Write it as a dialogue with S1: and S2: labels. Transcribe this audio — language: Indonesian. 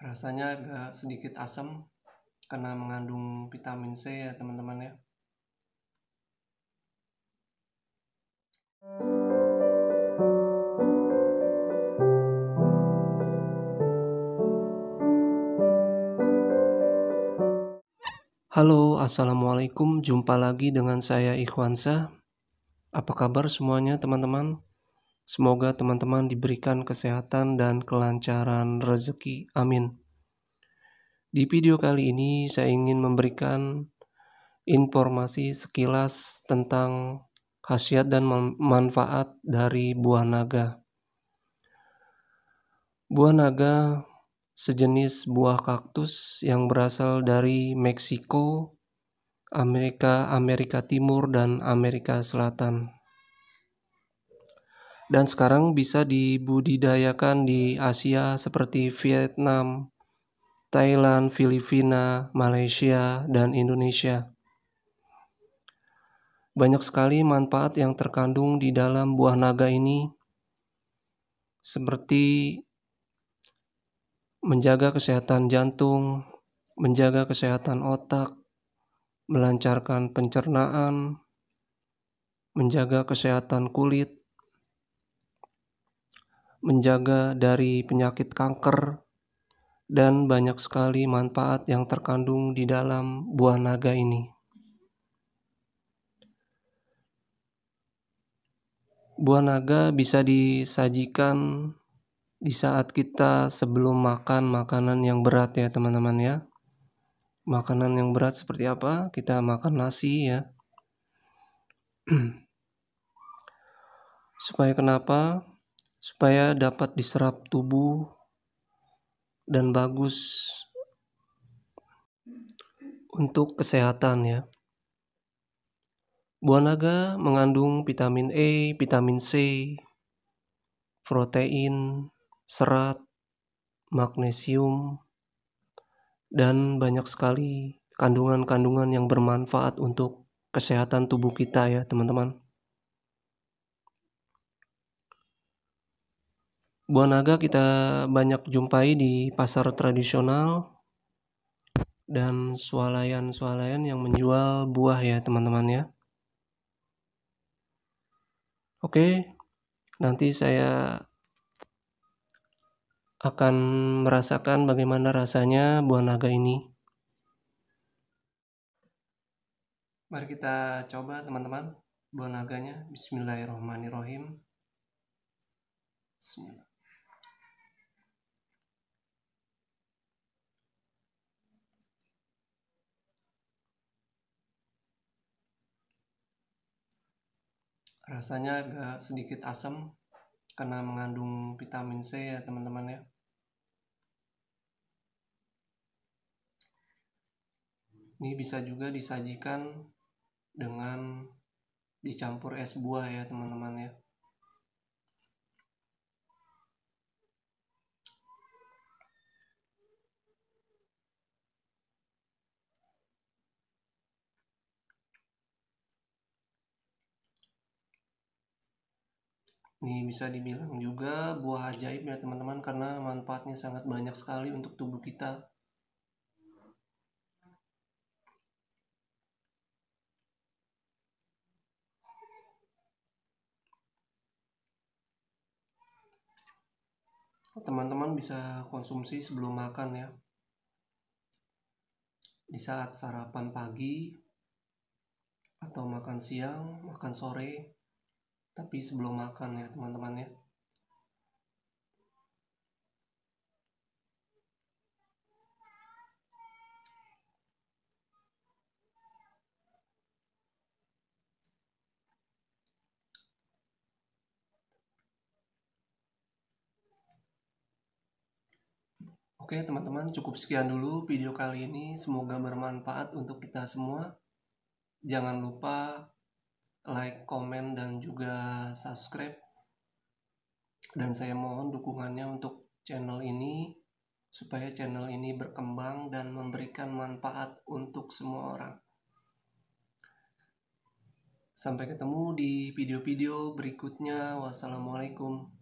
S1: rasanya agak sedikit asam karena mengandung vitamin C ya teman-teman ya Halo, Assalamualaikum. Jumpa lagi dengan saya Ikhwansa. Apa kabar semuanya teman-teman? Semoga teman-teman diberikan kesehatan dan kelancaran rezeki. Amin. Di video kali ini saya ingin memberikan informasi sekilas tentang khasiat dan manfaat dari buah naga. Buah naga sejenis buah kaktus yang berasal dari Meksiko, Amerika, Amerika Timur dan Amerika Selatan. Dan sekarang bisa dibudidayakan di Asia seperti Vietnam, Thailand, Filipina, Malaysia, dan Indonesia. Banyak sekali manfaat yang terkandung di dalam buah naga ini, seperti menjaga kesehatan jantung, menjaga kesehatan otak, melancarkan pencernaan, menjaga kesehatan kulit, menjaga dari penyakit kanker, dan banyak sekali manfaat yang terkandung di dalam buah naga ini. Buah naga bisa disajikan di saat kita sebelum makan makanan yang berat ya teman-teman ya. Makanan yang berat seperti apa? Kita makan nasi ya. Supaya kenapa? Supaya dapat diserap tubuh dan bagus untuk kesehatan ya. Buah naga mengandung vitamin E, vitamin C, protein, serat, magnesium, dan banyak sekali kandungan-kandungan yang bermanfaat untuk kesehatan tubuh kita ya teman-teman. Buah naga kita banyak jumpai di pasar tradisional dan swalayan-swalayan yang menjual buah ya teman-teman ya. Oke, nanti saya akan merasakan bagaimana rasanya buah naga ini. Mari kita coba teman-teman buah naganya. Bismillahirrahmanirrahim. Bismillah. rasanya agak sedikit asam karena mengandung vitamin C ya teman-teman ya ini bisa juga disajikan dengan dicampur es buah ya teman-teman ya Ini bisa dibilang juga buah ajaib ya teman-teman karena manfaatnya sangat banyak sekali untuk tubuh kita. Teman-teman bisa konsumsi sebelum makan ya. Di saat sarapan pagi atau makan siang, makan sore tapi sebelum makan ya teman-teman ya Oke teman-teman cukup sekian dulu video kali ini semoga bermanfaat untuk kita semua. Jangan lupa like, komen, dan juga subscribe. Dan saya mohon dukungannya untuk channel ini, supaya channel ini berkembang dan memberikan manfaat untuk semua orang. Sampai ketemu di video-video berikutnya. Wassalamualaikum.